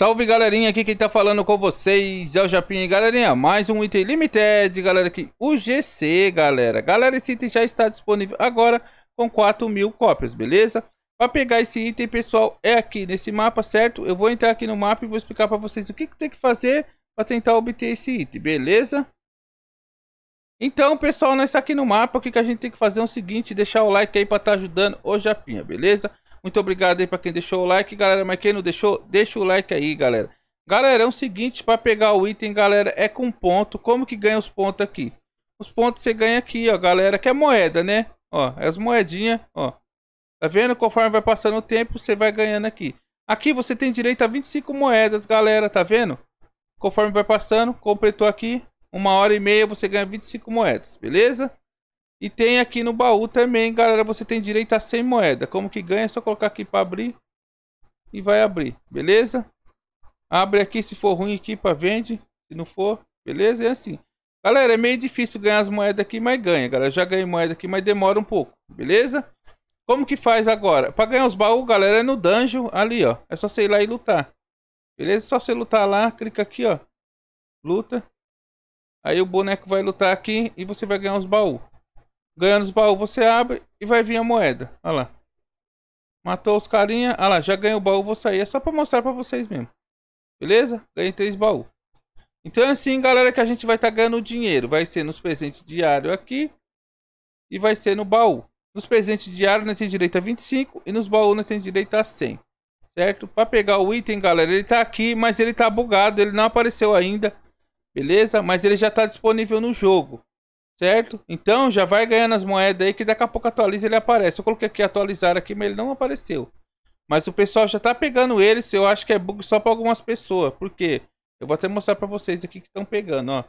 Salve galerinha, aqui quem tá falando com vocês é o Japinha. Galerinha, mais um item limited, galera, aqui, o GC, galera. Galera, esse item já está disponível agora com 4 mil cópias, beleza? Para pegar esse item, pessoal, é aqui nesse mapa, certo? Eu vou entrar aqui no mapa e vou explicar para vocês o que, que tem que fazer para tentar obter esse item, beleza? Então, pessoal, nós tá aqui no mapa, o que, que a gente tem que fazer é o seguinte, deixar o like aí para estar tá ajudando o Japinha, beleza? Muito obrigado aí pra quem deixou o like, galera. Mas quem não deixou, deixa o like aí, galera. Galera, é o seguinte, pra pegar o item, galera, é com ponto. Como que ganha os pontos aqui? Os pontos você ganha aqui, ó, galera, que é moeda, né? Ó, é as moedinhas, ó. Tá vendo? Conforme vai passando o tempo, você vai ganhando aqui. Aqui você tem direito a 25 moedas, galera, tá vendo? Conforme vai passando, completou aqui, uma hora e meia você ganha 25 moedas, beleza? E tem aqui no baú também, galera, você tem direito a 100 moedas. Como que ganha? É só colocar aqui para abrir. E vai abrir, beleza? Abre aqui, se for ruim aqui para vende. Se não for, beleza? É assim. Galera, é meio difícil ganhar as moedas aqui, mas ganha, galera. Eu já ganhei moeda aqui, mas demora um pouco, beleza? Como que faz agora? Para ganhar os baús, galera, é no dungeon, ali, ó. É só você ir lá e lutar. Beleza? É só você lutar lá, clica aqui, ó. Luta. Aí o boneco vai lutar aqui e você vai ganhar os baús. Ganhando os baús, você abre e vai vir a moeda. Olha lá. Matou os carinha. Olha lá, já ganhei o baú, vou sair. É só pra mostrar pra vocês mesmo. Beleza? Ganhei três baús. Então é assim, galera, que a gente vai estar tá ganhando dinheiro. Vai ser nos presentes diários aqui. E vai ser no baú. Nos presentes diários nós temos direito a 25. E nos baús nós temos direito a 100. Certo? Pra pegar o item, galera, ele tá aqui, mas ele tá bugado. Ele não apareceu ainda. Beleza? Mas ele já tá disponível no jogo. Certo? Então já vai ganhando as moedas aí que daqui a pouco atualiza ele aparece. Eu coloquei aqui atualizar aqui, mas ele não apareceu. Mas o pessoal já tá pegando ele, se eu acho que é bug só para algumas pessoas. Por quê? Eu vou até mostrar para vocês aqui que estão pegando, ó.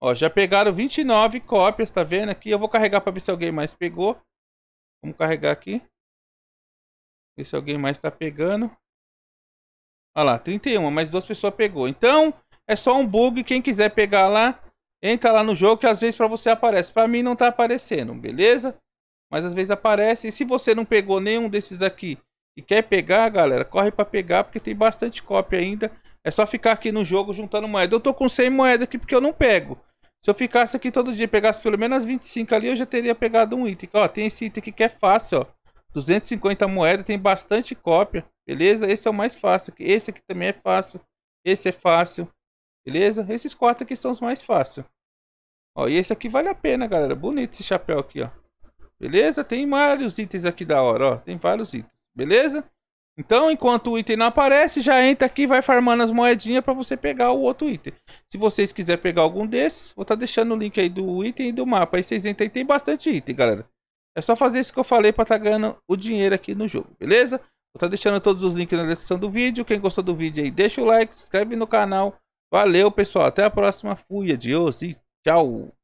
Ó, já pegaram 29 cópias, tá vendo aqui? Eu vou carregar para ver se alguém mais pegou. Vamos carregar aqui. Ver se alguém mais tá pegando. Olha lá, 31, mas duas pessoas pegou. Então, é só um bug. Quem quiser pegar lá, Entra lá no jogo que às vezes para você aparece. Para mim não tá aparecendo, beleza? Mas às vezes aparece. E se você não pegou nenhum desses aqui e quer pegar, galera, corre para pegar porque tem bastante cópia ainda. É só ficar aqui no jogo juntando moeda. Eu tô com 100 moedas aqui porque eu não pego. Se eu ficasse aqui todo dia e pegasse pelo menos 25 ali, eu já teria pegado um item. Ó, tem esse item aqui que é fácil, ó. 250 moedas, tem bastante cópia, beleza? Esse é o mais fácil. Esse aqui também é fácil. Esse é fácil, beleza? Esses quatro aqui são os mais fáceis. Ó, e esse aqui vale a pena, galera. Bonito esse chapéu aqui, ó. Beleza? Tem vários itens aqui da hora, ó. Tem vários itens. Beleza? Então, enquanto o item não aparece, já entra aqui e vai farmando as moedinhas para você pegar o outro item. Se vocês quiserem pegar algum desses, vou estar tá deixando o link aí do item e do mapa. Aí vocês entram e tem bastante item, galera. É só fazer isso que eu falei para estar tá ganhando o dinheiro aqui no jogo, beleza? Vou estar tá deixando todos os links na descrição do vídeo. Quem gostou do vídeo aí, deixa o like, se inscreve no canal. Valeu, pessoal. Até a próxima. Fui, adiós e Tchau.